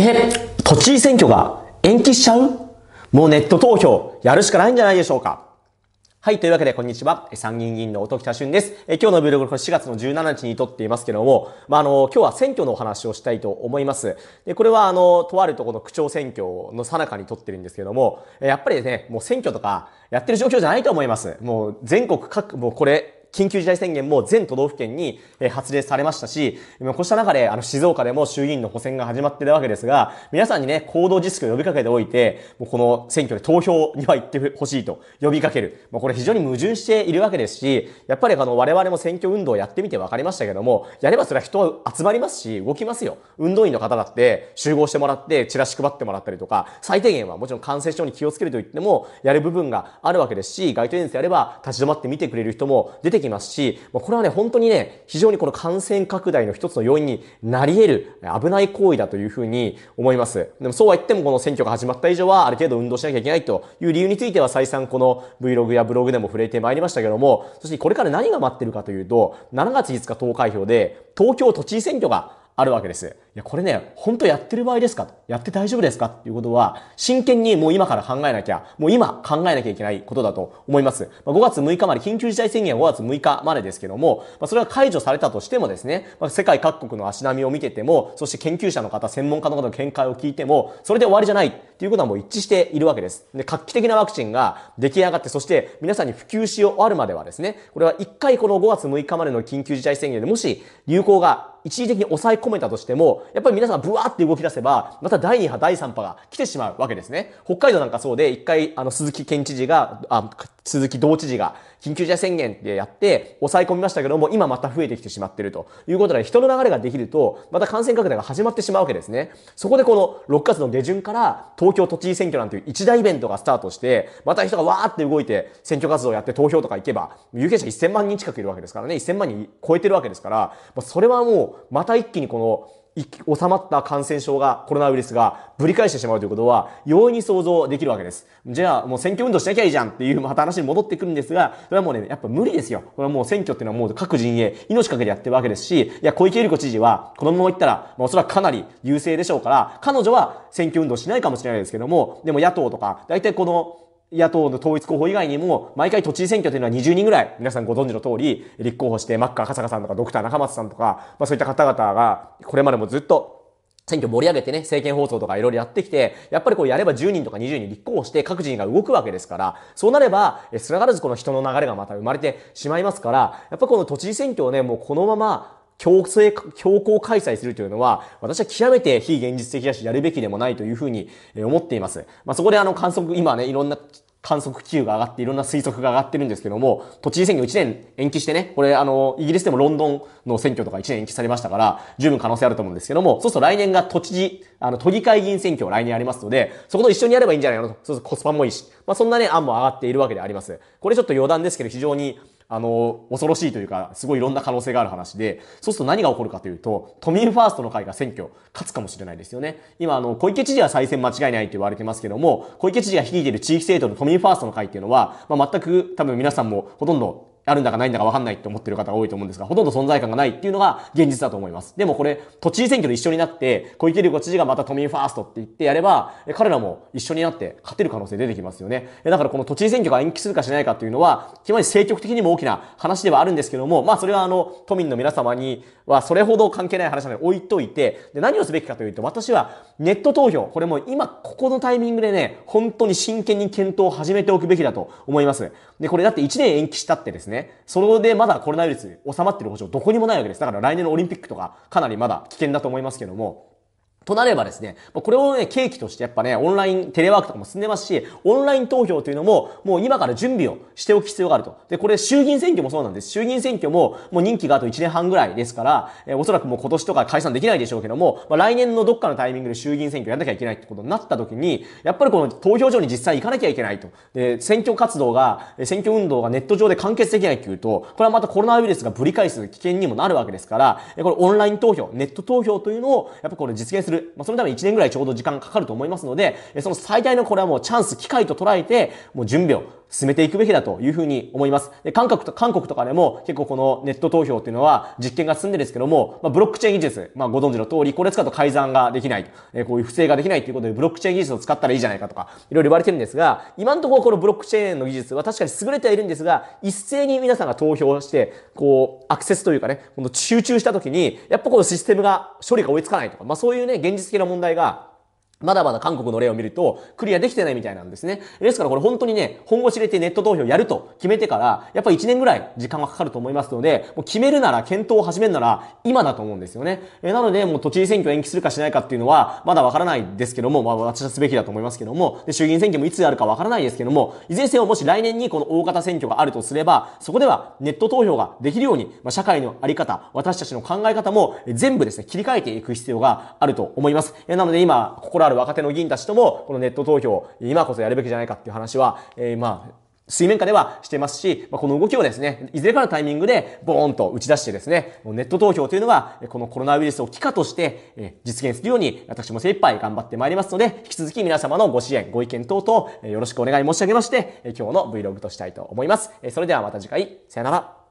え、都知事選挙が延期しちゃうもうネット投票やるしかないんじゃないでしょうかはい。というわけで、こんにちは。参議院議員の音喜多俊です。え今日のブログ、これ4月の17日に撮っていますけども、まあ、あの、今日は選挙のお話をしたいと思います。で、これは、あの、とあるところの区長選挙の最中に撮ってるんですけども、やっぱりですね、もう選挙とかやってる状況じゃないと思います。もう全国各、もうこれ、緊急事態宣言も全都道府県に発令されましたし、こうした中で、あの、静岡でも衆議院の補選が始まってるわけですが、皆さんにね、行動自粛を呼びかけておいて、もうこの選挙で投票には行ってほしいと呼びかける。まこれ非常に矛盾しているわけですし、やっぱりあの、我々も選挙運動をやってみて分かりましたけども、やればそれは人は集まりますし、動きますよ。運動員の方だって集合してもらって、チラシ配ってもらったりとか、最低限はもちろん感染症に気をつけると言っても、やる部分があるわけですし、街頭演説やれば立ち止まって見てくれる人も出ててきますし、これはね、本当にね、非常にこの感染拡大の一つの要因になり得る危ない行為だというふうに思います。でもそうは言ってもこの選挙が始まった以上はある程度運動しなきゃいけないという理由については再三この Vlog やブログでも触れてまいりましたけども、そしてこれから何が待ってるかというと、7月5日投開票で東京都知事選挙があるわけです。や、これね、本当やってる場合ですかやって大丈夫ですかっていうことは、真剣にもう今から考えなきゃ、もう今考えなきゃいけないことだと思います。ま5月6日まで、緊急事態宣言は5月6日までですけども、まそれは解除されたとしてもですね、ま世界各国の足並みを見てても、そして研究者の方、専門家の方の見解を聞いても、それで終わりじゃないっていうことはもう一致しているわけです。で、画期的なワクチンが出来上がって、そして皆さんに普及し終わるまではですね、これは一回この5月6日までの緊急事態宣言でもし流行が一時的に抑え込めたとしても、やっぱり皆さんブワーって動き出せば、また第2波、第3波が来てしまうわけですね。北海道なんかそうで、一回、あの、鈴木県知事が、あ、鈴木道知事が、緊急事態宣言ってやって、抑え込みましたけども、今また増えてきてしまってるということで、人の流れができると、また感染拡大が始まってしまうわけですね。そこでこの6月の下旬から、東京都知事選挙なんていう一大イベントがスタートして、また人がわーって動いて、選挙活動やって投票とか行けば、有権者1000万人近くいるわけですからね、1000万人超えてるわけですから、それはもう、また一気にこの、収まった感染症が、コロナウイルスがぶり返してしまうということは、容易に想像できるわけです。じゃあ、もう選挙運動しなきゃいいじゃんっていう、また話に戻ってくるんですが、それはもうね、やっぱ無理ですよ。これはもう選挙っていうのはもう各陣営、命かけてやってるわけですし、いや、小池百合子知事は、このまま行ったら、まあ、おそらくかなり優勢でしょうから、彼女は選挙運動しないかもしれないですけども、でも野党とか、大体この、野党の統一候補以外にも、毎回都知事選挙というのは20人ぐらい、皆さんご存知の通り、立候補して、マッカーサカさんとか、ドクター中松さんとか、まあそういった方々が、これまでもずっと、選挙盛り上げてね、政見放送とかいろいろやってきて、やっぱりこうやれば10人とか20人立候補して各人が動くわけですから、そうなれば、え、すらがらずこの人の流れがまた生まれてしまいますから、やっぱこの都知事選挙をね、もうこのまま、強制、強行開催するというのは、私は極めて非現実的だし、やるべきでもないというふうに思っています。まあ、そこであの観測、今ね、いろんな観測機球が上がって、いろんな推測が上がってるんですけども、都知事選挙1年延期してね、これあの、イギリスでもロンドンの選挙とか1年延期されましたから、十分可能性あると思うんですけども、そうすると来年が都知事、あの、都議会議員選挙来年ありますので、そこと一緒にやればいいんじゃないのと、そうするとコスパもいいし、まあ、そんなね、案も上がっているわけであります。これちょっと余談ですけど、非常にあの、恐ろしいというか、すごいいろんな可能性がある話で、そうすると何が起こるかというと、都民ファーストの会が選挙、勝つかもしれないですよね。今、あの、小池知事は再選間違いないと言われてますけども、小池知事が率いている地域政党の都民ファーストの会っていうのは、まあ、全く多分皆さんもほとんどあるんだかないんだかわかんないって思ってる方が多いと思うんですが、ほとんど存在感がないっていうのが現実だと思います。でもこれ、都知事選挙で一緒になって、小池百合子知事がまた都民ファーストって言ってやれば、彼らも一緒になって勝てる可能性出てきますよね。だからこの都知事選挙が延期するかしないかっていうのは、非常に政局的にも大きな話ではあるんですけども、まあそれはあの、都民の皆様にはそれほど関係ない話なので置いといて、で、何をすべきかというと、私はネット投票、これも今ここのタイミングでね、本当に真剣に検討を始めておくべきだと思います。で、これだって1年延期したってですね、それでまだコロナウイルス収まってる保証どこにもないわけです。だから来年のオリンピックとかかなりまだ危険だと思いますけども、となればですね、これをね、契機としてやっぱね、オンライン、テレワークとかも進んでますし、オンライン投票というのも、もう今から準備をしておく必要があると。で、これ衆議院選挙もそうなんです。衆議院選挙も、もう任期があと1年半ぐらいですから、えー、おそらくもう今年とか解散できないでしょうけども、まあ、来年のどっかのタイミングで衆議院選挙やんなきゃいけないってことになった時に、やっぱりこの投票所に実際行かなきゃいけないと。で、選挙活動が、選挙運動がネット上で完結できないっていうと、これはまたコロナウイルスがぶり返す危険にもなるわけですから、これオンライン投票、ネット投票というのを、やっぱこれ実現するる。まあ、そのために1年ぐらいちょうど時間かかると思いますので、その最大のこれはもうチャンス、機会と捉えて、もう準備を進めていくべきだというふうに思います。で、韓国と、韓国とかでも結構このネット投票っていうのは実験が進んでるんですけども、まあ、ブロックチェーン技術、まあ、ご存知の通り、これ使うと改ざんができない、えー、こういう不正ができないということで、ブロックチェーン技術を使ったらいいじゃないかとか、いろいろ言われてるんですが、今のところこのブロックチェーンの技術は確かに優れてはいるんですが、一斉に皆さんが投票して、こう、アクセスというかね、この集中した時に、やっぱこのシステムが処理が追いつかないとか、まあ、そういうね、現実的な問題がまだまだ韓国の例を見ると、クリアできてないみたいなんですね。ですからこれ本当にね、本腰入れてネット投票やると決めてから、やっぱ1年ぐらい時間がかかると思いますので、もう決めるなら、検討を始めるなら、今だと思うんですよね。えなので、もう都知事選挙延期するかしないかっていうのは、まだわからないですけども、まあ私はすべきだと思いますけども、で衆議院選挙もいつやるかわからないですけども、いずれにせよもし来年にこの大型選挙があるとすれば、そこではネット投票ができるように、まあ、社会のあり方、私たちの考え方も全部ですね、切り替えていく必要があると思います。えなので今、ここらある若手の議員たちとも、このネット投票、今こそやるべきじゃないかっていう話は、えー、まあ、水面下ではしてますし、まあ、この動きをですね、いずれかのタイミングでボーンと打ち出してですね、ネット投票というのは、このコロナウイルスを機化として実現するように、私も精一杯頑張ってまいりますので、引き続き皆様のご支援、ご意見等々、よろしくお願い申し上げまして、今日の Vlog としたいと思います。それではまた次回、さよなら。